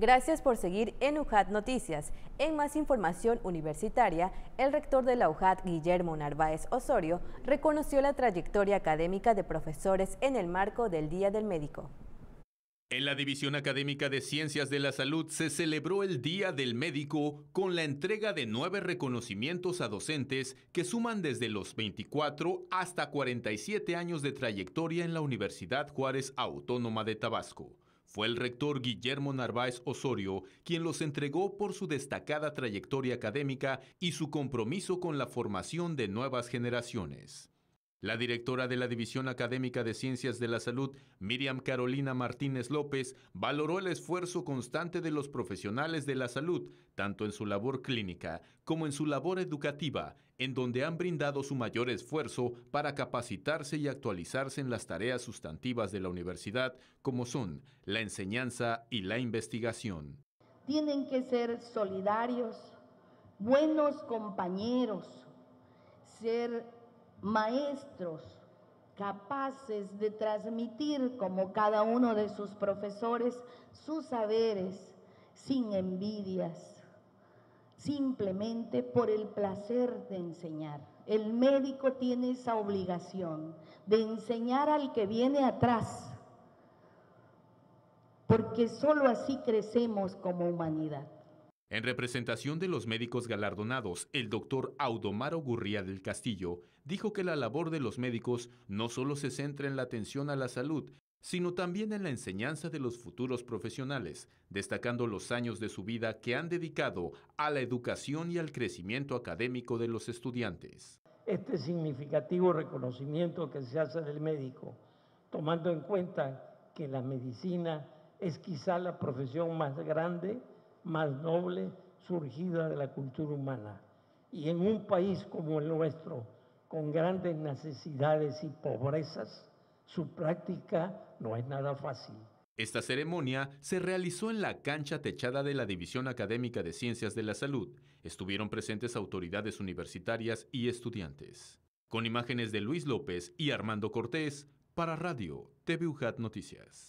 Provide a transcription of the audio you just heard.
Gracias por seguir en UJAT Noticias. En más información universitaria, el rector de la UJAT, Guillermo Narváez Osorio, reconoció la trayectoria académica de profesores en el marco del Día del Médico. En la División Académica de Ciencias de la Salud se celebró el Día del Médico con la entrega de nueve reconocimientos a docentes que suman desde los 24 hasta 47 años de trayectoria en la Universidad Juárez Autónoma de Tabasco. Fue el rector Guillermo Narváez Osorio quien los entregó por su destacada trayectoria académica y su compromiso con la formación de nuevas generaciones. La directora de la División Académica de Ciencias de la Salud, Miriam Carolina Martínez López, valoró el esfuerzo constante de los profesionales de la salud, tanto en su labor clínica como en su labor educativa, en donde han brindado su mayor esfuerzo para capacitarse y actualizarse en las tareas sustantivas de la universidad, como son la enseñanza y la investigación. Tienen que ser solidarios, buenos compañeros, ser maestros capaces de transmitir, como cada uno de sus profesores, sus saberes sin envidias simplemente por el placer de enseñar. El médico tiene esa obligación de enseñar al que viene atrás, porque sólo así crecemos como humanidad. En representación de los médicos galardonados, el doctor Audomaro Gurría del Castillo dijo que la labor de los médicos no solo se centra en la atención a la salud, sino también en la enseñanza de los futuros profesionales, destacando los años de su vida que han dedicado a la educación y al crecimiento académico de los estudiantes. Este significativo reconocimiento que se hace del médico, tomando en cuenta que la medicina es quizá la profesión más grande, más noble, surgida de la cultura humana. Y en un país como el nuestro, con grandes necesidades y pobrezas, su práctica no es nada fácil. Esta ceremonia se realizó en la cancha techada de la División Académica de Ciencias de la Salud. Estuvieron presentes autoridades universitarias y estudiantes. Con imágenes de Luis López y Armando Cortés, para Radio TV Noticias.